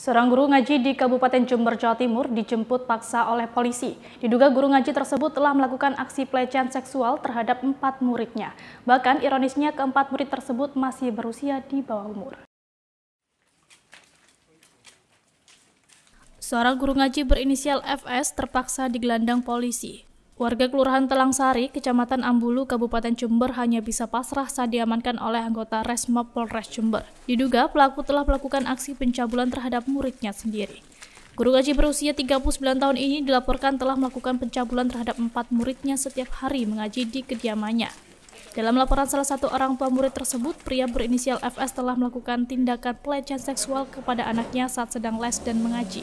Seorang guru ngaji di Kabupaten Jember, Jawa Timur dijemput paksa oleh polisi. Diduga guru ngaji tersebut telah melakukan aksi pelecehan seksual terhadap empat muridnya. Bahkan ironisnya keempat murid tersebut masih berusia di bawah umur. Seorang guru ngaji berinisial FS terpaksa digelandang polisi. Warga Kelurahan Telangsari, Kecamatan Ambulu, Kabupaten Jember hanya bisa pasrah saat diamankan oleh anggota Resmob Polres Jember. Diduga pelaku telah melakukan aksi pencabulan terhadap muridnya sendiri. Guru gaji berusia 39 tahun ini dilaporkan telah melakukan pencabulan terhadap empat muridnya setiap hari mengaji di kediamannya. Dalam laporan salah satu orang tua murid tersebut, pria berinisial FS telah melakukan tindakan pelecehan seksual kepada anaknya saat sedang les dan mengaji.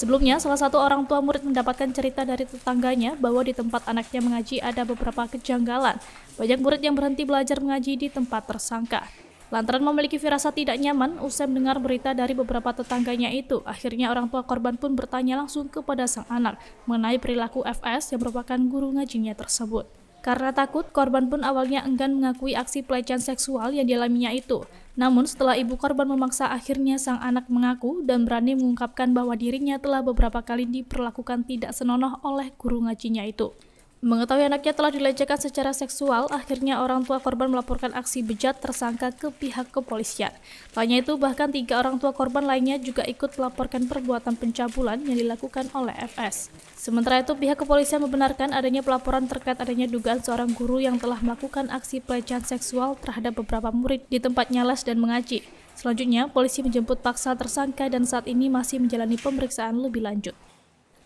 Sebelumnya, salah satu orang tua murid mendapatkan cerita dari tetangganya bahwa di tempat anaknya mengaji ada beberapa kejanggalan. Banyak murid yang berhenti belajar mengaji di tempat tersangka. Lantaran memiliki firasat tidak nyaman, usai mendengar berita dari beberapa tetangganya itu, akhirnya orang tua korban pun bertanya langsung kepada sang anak mengenai perilaku FS yang merupakan guru ngajinya tersebut. Karena takut, korban pun awalnya enggan mengakui aksi pelecehan seksual yang dialaminya itu. Namun setelah ibu korban memaksa akhirnya sang anak mengaku dan berani mengungkapkan bahwa dirinya telah beberapa kali diperlakukan tidak senonoh oleh guru ngajinya itu. Mengetahui anaknya telah dilecehkan secara seksual, akhirnya orang tua korban melaporkan aksi bejat tersangka ke pihak kepolisian. Tanya itu, bahkan tiga orang tua korban lainnya juga ikut melaporkan perbuatan pencabulan yang dilakukan oleh FS. Sementara itu, pihak kepolisian membenarkan adanya pelaporan terkait adanya dugaan seorang guru yang telah melakukan aksi pelecehan seksual terhadap beberapa murid di tempatnya les dan mengaji. Selanjutnya, polisi menjemput paksa tersangka dan saat ini masih menjalani pemeriksaan lebih lanjut.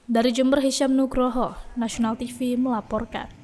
Dari Jember Hisham Nugroho, National TV melaporkan.